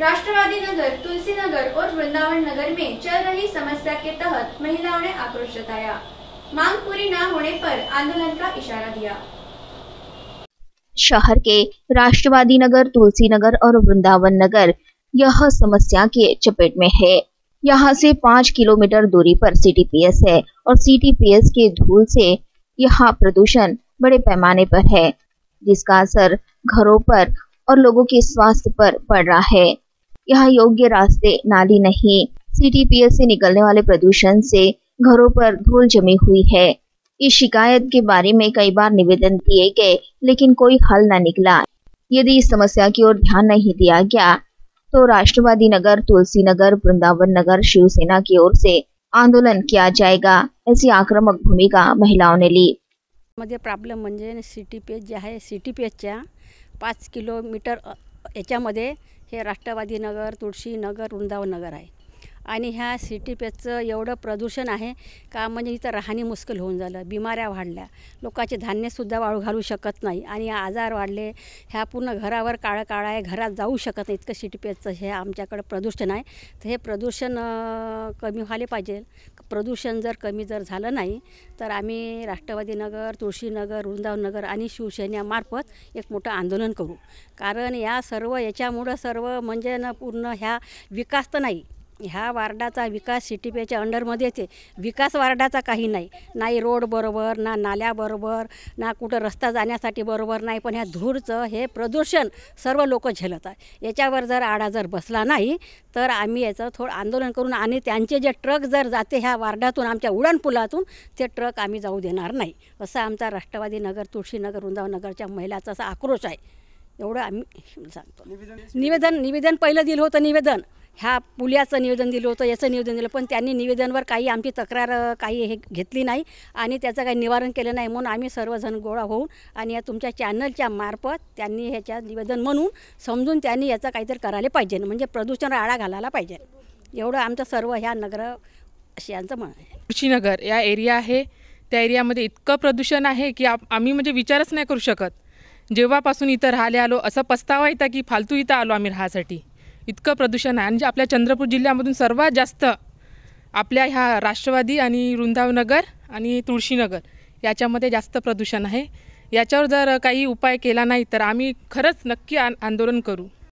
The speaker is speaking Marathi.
राष्ट्रवादी नगर तुलसी नगर और वृंदावन नगर में चल रही समस्या के तहत महिलाओं ने आक्रोश जताया मांग पूरी न होने पर आंदोलन का इशारा दिया शहर के राष्ट्रवादी नगर तुलसी नगर और वृंदावन नगर यह समस्या के चपेट में है यहाँ से पांच किलोमीटर दूरी पर सीटीपीएस है और सीटीपीएस के धूल से यहाँ प्रदूषण बड़े पैमाने पर है जिसका असर घरों पर और लोगों के स्वास्थ्य पर पड़ रहा है यहाँ योग्य रास्ते नाली नहीं सीटीपीएस से निकलने वाले प्रदूषण से घरों पर धूल जमी हुई है इस शिकायत के बारे में कई बार निवेदन दिए गए लेकिन कोई हल न निकला यदि इस समस्या की ओर ध्यान नहीं दिया गया तो राष्ट्रवादी नगर तुलसी नगर वृंदावन नगर शिवसेना की ओर से आंदोलन किया जाएगा ऐसी आक्रमक भूमिका महिलाओं ने ली मध्य प्रॉब्लम म्हणजे C T P H J आहे सी टी पी किलोमीटर हे राष्ट्रवादी नगर नगर, वृंदावन नगर आहे आणि ह्या सिटी पेचचं एवढं प्रदूषण आहे का म्हणजे इथं राहणी मुश्किल होऊन झालं बिमाऱ्या वाढल्या लोकांचे धान्यसुद्धा वाळू घालू शकत नाही आणि आजार वाढले ह्या पूर्ण घरावर काळं काळा आहे घरात जाऊ शकत नाही इतकं सिटी पेचचं हे आमच्याकडं प्रदूषण आहे तर हे प्रदूषण कमी व्हायले पाहिजे प्रदूषण जर कमी जर झालं नाही तर आम्ही राष्ट्रवादी नगर तुळशीनगर वृंदावनगर आणि शिवसेनेमार्फत एक मोठं आंदोलन करू कारण या सर्व याच्यामुळं सर्व म्हणजे ना पूर्ण ह्या विकास तर नाही ह्या वार्डाचा विकास सी टी पीच्या अंडरमध्येच आहे विकास वार्डाचा काही नाही नाही रोड बरोबर ना नाल्याबरोबर ना कुठं रस्ता जाण्यासाठी बरोबर नाही पण ह्या धूरचं हे प्रदूषण सर्व लोक झेलत आहे याच्यावर जर आडा जर बसला नाही तर आम्ही याचं थोडं आंदोलन करून आणि त्यांचे जे ट्रक जर जाते ह्या वार्डातून आमच्या उडाणपुलातून ते ट्रक आम्ही जाऊ देणार नाही असा आमचा राष्ट्रवादी नगर तुळशीनगर वृंदावनगरच्या महिलाचा असा आक्रोश आहे एवढं आम्ही सांगतो निवेदन निवेदन पहिलं दिलं होतं निवेदन ह्या पुल्याचं निवेदन दिलं होतं याचं निवेदन दिलं पण त्यांनी निवेदनवर काही आमची तक्रार काही हे घेतली नाही आणि त्याचं काही निवारण केलं नाही म्हणून आम्ही सर्वजण गोळा होऊन आणि या तुमच्या चॅनलच्या मार्फत त्यांनी ह्याच्या निवेदन म्हणून समजून त्यांनी याचं काहीतरी करायला पाहिजे म्हणजे प्रदूषण आळा घालायला पाहिजे एवढं आमचं सर्व ह्या नगर अशी यांचं म्हणणं आहे कुशीनगर या एरिया आहे त्या एरियामध्ये इतकं प्रदूषण आहे की आम्ही म्हणजे विचारच नाही करू शकत जेव्हापासून इथं राहिले आलो असं पस्तावा येतं की फालतू इथं आलो आम्ही राहासाठी इतकं प्रदूषण आहे आणि आपल्या चंद्रपूर जिल्ह्यामधून सर्वात जास्त आपल्या ह्या राष्ट्रवादी आणि वृंदावनगर आणि तुळशीनगर याच्यामध्ये जास्त प्रदूषण आहे याच्यावर जर काही उपाय केला नाही तर आम्ही खरंच नक्की आंदोलन करू